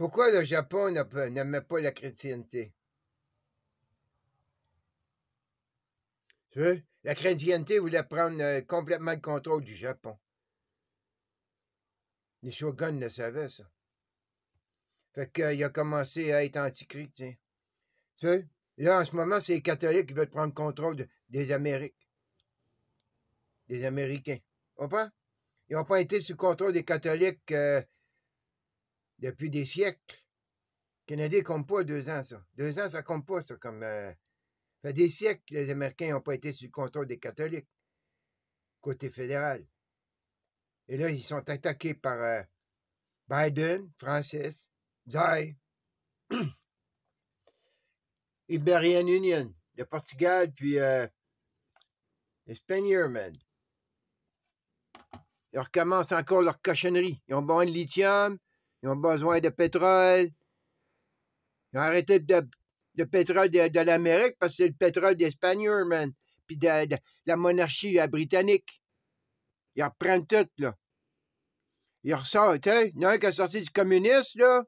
Pourquoi le Japon n'aimait pas la chrétienté? La chrétienté voulait prendre euh, complètement le contrôle du Japon. Les shoguns le savaient, ça. Fait qu'il euh, a commencé à être anti-chrétien. Tu sais, là, en ce moment, c'est les catholiques qui veulent prendre le contrôle des Amériques. Des Américains. pas? Ils n'ont pas été sous contrôle des catholiques euh, depuis des siècles. Canadiens compte pas deux ans, ça. Deux ans, ça compte pas, ça, comme. Euh, fait des siècles que les Américains n'ont pas été sous le contrôle des catholiques, côté fédéral. Et là, ils sont attaqués par euh, Biden, Francis, Zay, Iberian Union, le Portugal, puis euh, man. Ils recommencent encore leur cochonnerie. Ils ont besoin de lithium, ils ont besoin de pétrole. Ils ont arrêté de, pétrole de, l'Amérique parce que c'est le pétrole d'Espagnol, man. Puis de, la monarchie britannique. Ils reprennent tout, là. Ils ressortent, Il y en a un qui est sorti du communiste, là.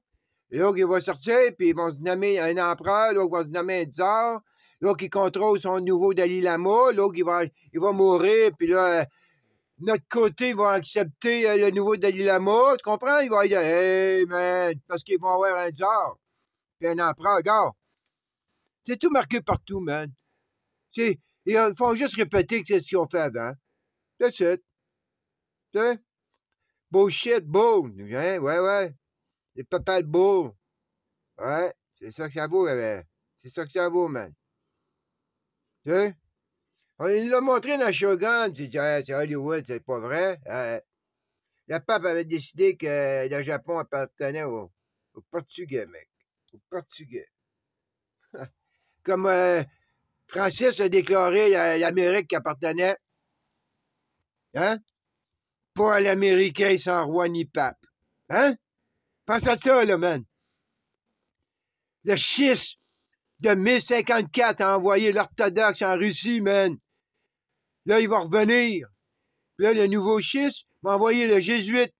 L'autre, il va sortir, puis ils vont se nommer un empereur. L'autre va se nommer un tsar. L'autre, il contrôle son nouveau Dalai Lama. L'autre, il va, il va mourir, puis là, notre côté, ils vont accepter euh, le nouveau Dalai Lama, tu comprends? Ils vont dire, hey, man, parce qu'ils vont avoir un genre. » puis un empereur, Regarde. C'est tout marqué partout, man. sais, ils font juste répéter que c'est ce qu'ils ont fait avant. That's Tu sais? « Bullshit, beau. Hein? Ouais, ouais. Les papas beau. Ouais, c'est ça que ça vaut, ouais. Euh, c'est ça que ça vaut, man. sais? Il l'a montré dans Shogun, ah, c'est Hollywood, c'est pas vrai. Euh, le pape avait décidé que le Japon appartenait au, Portugais, mec. Au Portugais. Comme euh, Francis a déclaré l'Amérique qui appartenait, hein? Pas à l'Américain sans roi ni pape. Hein? Pense à ça, là, man. Le schiste de 1054 a envoyé l'orthodoxe en Russie, man. Là, il va revenir. là, le nouveau schiste va envoyer le jésuites,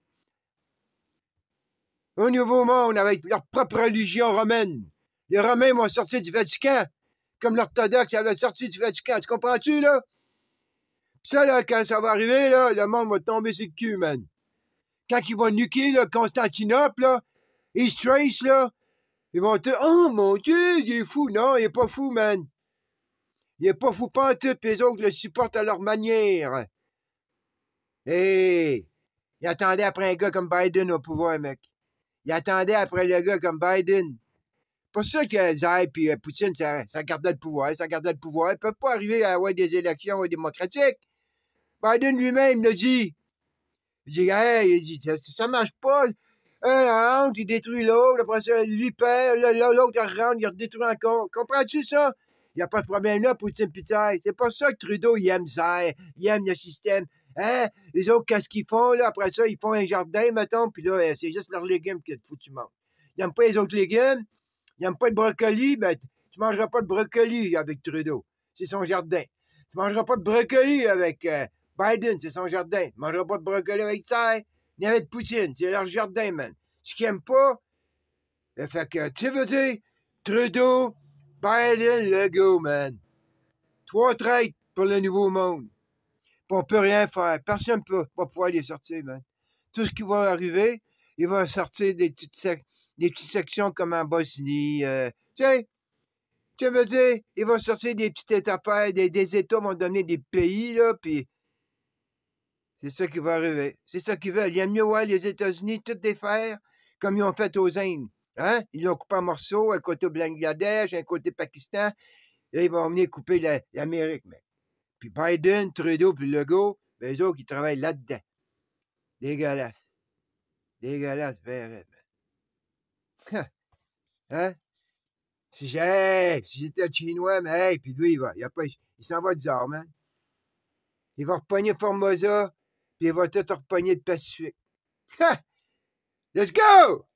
au nouveau monde avec leur propre religion romaine. Les Romains vont sortir du Vatican, comme l'orthodoxe avait sorti du Vatican. Tu comprends-tu, là? Puis ça, là, quand ça va arriver, là, le monde va tomber sur le cul, man. Quand ils vont nuquer, Constantinople, là, East là, ils vont te dire, oh mon Dieu, il est fou. Non, il est pas fou, man. Il n'est pas fou un puis les autres le supportent à leur manière. Et il attendait après un gars comme Biden au pouvoir, mec. Il attendait après le gars comme Biden. C'est Pour ça que Zay et euh, Poutine, ça, gardait le pouvoir, ça gardait le pouvoir. Ils peuvent pas arriver à avoir des élections démocratiques. Biden lui-même le dit. Il dit, hey, il dit, ça, marche pas. Un rentre, il détruit l'autre, après ça, lui perd, l'autre rentre, il redétruit encore. Comprends-tu ça? Il n'y a pas de problème là, Poutine Pitié. C'est pas ça que Trudeau, il aime ça. Il aime le système. Hein? Les autres, qu'est-ce qu'ils font, là? Après ça, ils font un jardin, mettons, puis là, euh, c'est juste leurs légumes que foutent que tu manges. Ils n'aiment pas les autres légumes. Ils n'aiment pas de brocoli. mais ben, tu ne mangeras pas de brocoli avec Trudeau. C'est son jardin. Tu ne mangeras pas de brocoli avec euh, Biden. C'est son jardin. Tu ne mangeras pas de brocoli avec ça. Hein? Ni avec Poutine. C'est leur jardin, man. Ce qu'ils n'aiment pas, euh, fait que, tu Trudeau, Biden lego man. Trois traites pour le nouveau monde. Puis on peut rien faire. Personne ne peut, va pouvoir les sortir, man. Tout ce qui va arriver, il va sortir des petites, des sections comme en Bosnie. Euh, tu sais, tu veux dire, il va sortir des petites affaires, hein, des, des États vont donner des pays, là, puis c'est ça qui va arriver. C'est ça qu'ils veulent. Il y a mieux voir les États-Unis tout défaire comme ils ont fait aux Indes. Hein? Ils l'ont coupé en morceaux, un côté Bangladesh, un côté Pakistan. Là, ils vont venir couper l'Amérique, mec. Puis Biden, Trudeau, puis Legault, ben, eux autres, ils travaillent là-dedans. Dégueulasse. Dégueulasse, verrette, ben, ben, ben. hein? hein? Si j'étais chinois, mais puis lui, il va. Il, s'en va dehors, man. Il va repogner Formosa, puis il va tout repogner le Pacifique. Let's go!